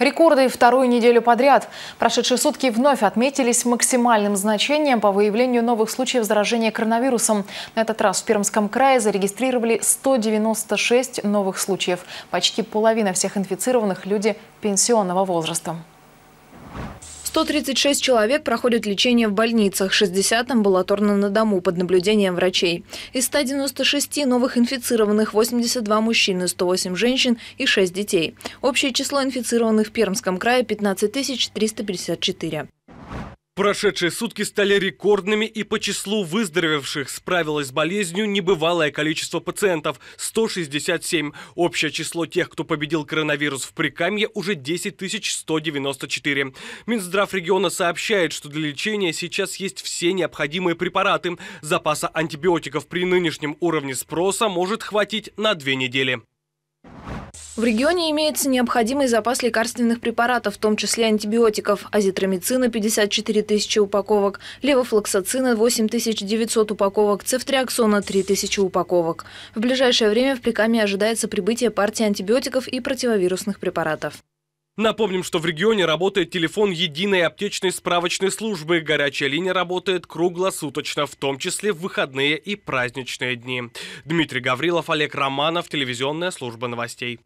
Рекорды вторую неделю подряд. Прошедшие сутки вновь отметились максимальным значением по выявлению новых случаев заражения коронавирусом. На этот раз в Пермском крае зарегистрировали 196 новых случаев. Почти половина всех инфицированных – люди пенсионного возраста. 136 человек проходят лечение в больницах, 60 амбулаторно на дому под наблюдением врачей. Из 196 новых инфицированных 82 мужчины, 108 женщин и 6 детей. Общее число инфицированных в Пермском крае 15 354. Прошедшие сутки стали рекордными и по числу выздоровевших справилось с болезнью небывалое количество пациентов – 167. Общее число тех, кто победил коронавирус в Прикамье – уже 10 194. Минздрав региона сообщает, что для лечения сейчас есть все необходимые препараты. Запаса антибиотиков при нынешнем уровне спроса может хватить на две недели. В регионе имеется необходимый запас лекарственных препаратов, в том числе антибиотиков, азитромицина – 54 тысячи упаковок, левофлоксацина – 8900 упаковок, цефтриаксона – 3000 упаковок. В ближайшее время в Прикаме ожидается прибытие партии антибиотиков и противовирусных препаратов. Напомним, что в регионе работает телефон единой аптечной справочной службы. Горячая линия работает круглосуточно, в том числе в выходные и праздничные дни. Дмитрий Гаврилов, Олег Романов, телевизионная служба новостей.